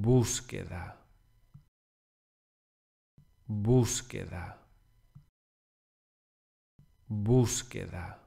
búsqueda, búsqueda, búsqueda.